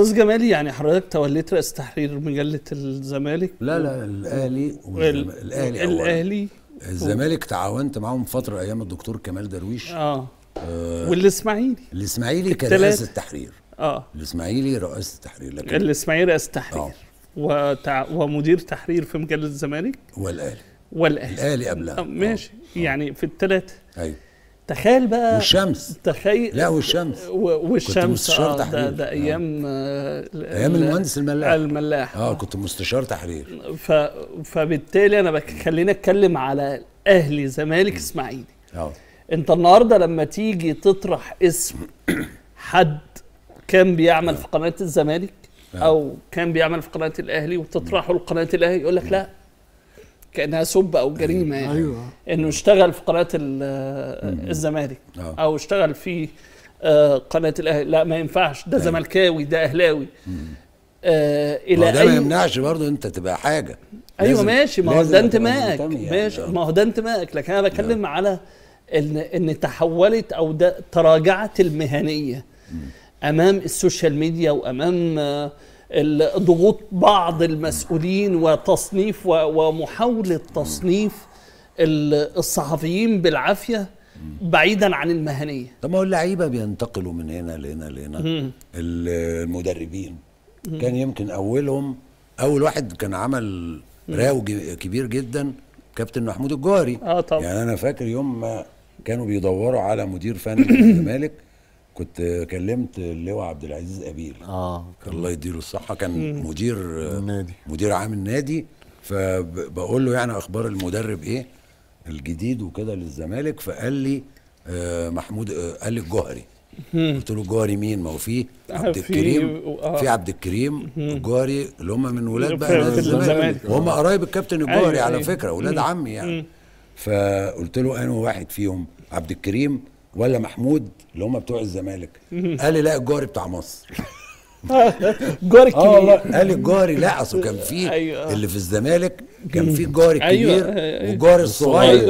استاذ جمالي يعني حضرتك توليت رئيس تحرير مجله الزمالك لا لا الاهلي الاهلي الاهلي الزمالك تعاونت معاهم فتره ايام الدكتور كمال درويش اه, آه والاسماعيلي الاسماعيلي كان رئيس التحرير اه الاسماعيلي رئاسه التحرير لكن الاسماعيلي رئيس التحرير آه. وتع... ومدير تحرير في مجله الزمالك والاهلي والاهلي الاهلي قبلها آه، ماشي آه. آه. يعني في الثلاثه ايوه تخيل بقى والشمس تخيل لا والشمس والشمس كنت مستشار آه، تحرير ده, ده آه. ايام آه. ايام المهندس الملاح الملاح اه كنت مستشار تحرير ف فبالتالي انا خليني اتكلم على اهلي زمالك اسماعيلي اه انت النهارده لما تيجي تطرح اسم حد كان بيعمل آه. في قناه الزمالك او كان بيعمل في قناه الاهلي وتطرحه لقناه الاهلي يقول لك لا كانها سب او جريمه يعني أيوة. انه اشتغل في قناه الزمالك آه. او اشتغل في آه، قناه الاهلي لا ما ينفعش ده أيوة. زملكاوي ده اهلاوي آه الى ده ما يمنعش برضه انت تبقى حاجه ايوه ماشي ما هو ده انتمائك يعني. ماشي آه. ما هو ده انتمائك لكن انا بتكلم على ان ان تحولت او ده تراجعت المهنيه امام السوشيال ميديا وامام آه ضغوط بعض المسؤولين وتصنيف ومحاوله تصنيف الصحفيين بالعافيه بعيدا عن المهنيه طب ما هو اللعيبه بينتقلوا من هنا لهنا لهنا المدربين كان يمكن اولهم اول واحد كان عمل راوج كبير جدا كابتن محمود الجوهري اه طبعا يعني انا فاكر يوم ما كانوا بيدوروا على مدير فني للزمالك كنت كلمت اللواء عبد العزيز قبيل اه الله يديله الصحه كان مدير النادي مدير عام النادي فبقول له يعني اخبار المدرب ايه الجديد وكده للزمالك فقال لي آه محمود آه قال لي الجوهري قلت له الجوهري مين ما هو في آه، عبد الكريم آه. في عبد الكريم الجوهري اللي هم من ولاد بقى نادي الزمالك وهم آه. قرايب الكابتن أيوة، الجوهري على أيوة. فكره ولاد عمي يعني فقلت له انا واحد فيهم عبد الكريم ولا محمود اللي هم بتوع الزمالك قال لي لا الجاري بتاع مصر جاري آه كبير قال لي الجاري لا اصل كان في أيوة. اللي في الزمالك كان في جاري الكبير أيوة. أيوة. وجاري الصغير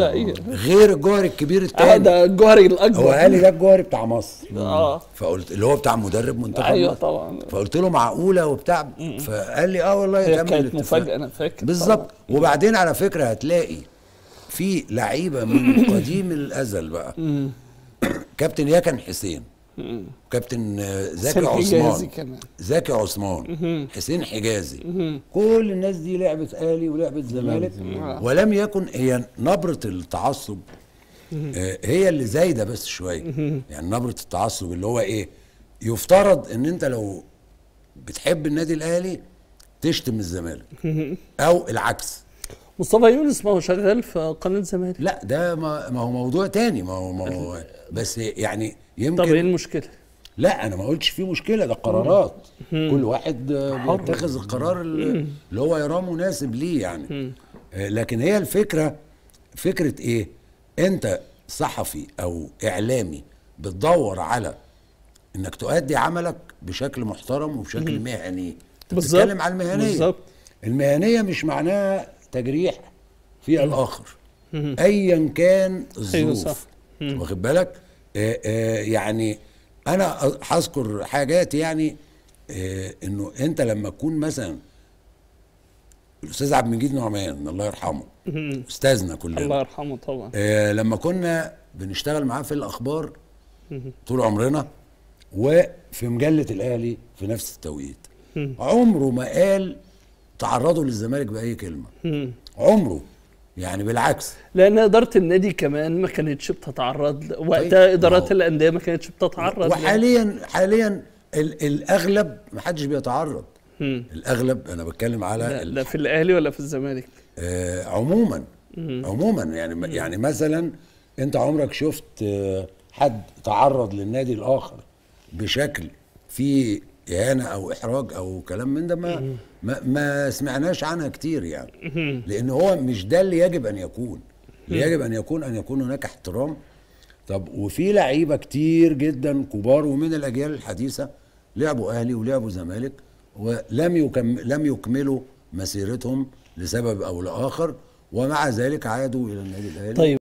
غير الجاري الكبير آه، التاني آه ده الجاري الاكبر هو قال لي ده الجاري بتاع مصر اه فقلت اللي هو بتاع مدرب منتخب ايوه طبعا فقلت له معقوله وبتاع فقال لي اه والله هي كانت مفاجاه انا فاكر بالظبط وبعدين على فكره هتلاقي في لعيبه من قديم الازل بقى كابتن يكن حسين كابتن آه، زكي عثمان زكي عثمان حسين حجازي كل الناس دي لعبت اهلي ولعبت زمالك ولم يكن هي نبره التعصب آه، هي اللي زايده بس شويه يعني نبره التعصب اللي هو ايه يفترض ان انت لو بتحب النادي الاهلي تشتم الزمالك او العكس مصطفى يونس ما هو شغال في قناه الزمالك لا ده ما, ما هو موضوع تاني ما هو, ما هو بس يعني يمكن طب ايه المشكله؟ لا انا ما قلتش في مشكله ده قرارات مم. كل واحد آه، بيتخذ القرار اللي هو يراه مناسب ليه يعني مم. آه، لكن هي الفكره فكره ايه؟ انت صحفي او اعلامي بتدور على انك تؤدي عملك بشكل محترم وبشكل مهني بتتكلم على المهنيه بالظبط المهنيه مش معناها تجريح في الاخر ايا كان أيوة، الظروف واخد بالك آآ آه، آآ آه، يعني انا هذكر حاجات يعني آه، انه انت لما تكون مثلا الاستاذ عبد المجيد نعمان الله يرحمه استاذنا كلنا الله يرحمه طبعا آه لما كنا بنشتغل معاه في الاخبار طول عمرنا وفي مجله الاهلي في نفس التوقيت عمره ما قال تعرضوا للزمالك باي كلمه مم. عمره يعني بالعكس لان اداره النادي كمان ما كانتش بتتعرض وقتها طيب. ادارات الانديه ما كانتش بتتعرض يعني. وحاليا يعني. حاليا ال الاغلب ما حدش بيتعرض مم. الاغلب انا بتكلم على لا, لا في الاهلي ولا في الزمالك آه عموما مم. عموما يعني مم. يعني مثلا انت عمرك شفت حد تعرض للنادي الاخر بشكل فيه اهانه او احراج او كلام من ده ما ما, ما سمعناش عنها كتير يعني لان هو مش ده اللي يجب ان يكون اللي يجب ان يكون ان يكون هناك احترام طب وفي لعيبه كتير جدا كبار ومن الاجيال الحديثه لعبوا اهلي ولعبوا زمالك ولم يكمل لم يكملوا مسيرتهم لسبب او لاخر ومع ذلك عادوا الى النادي الاهلي طيب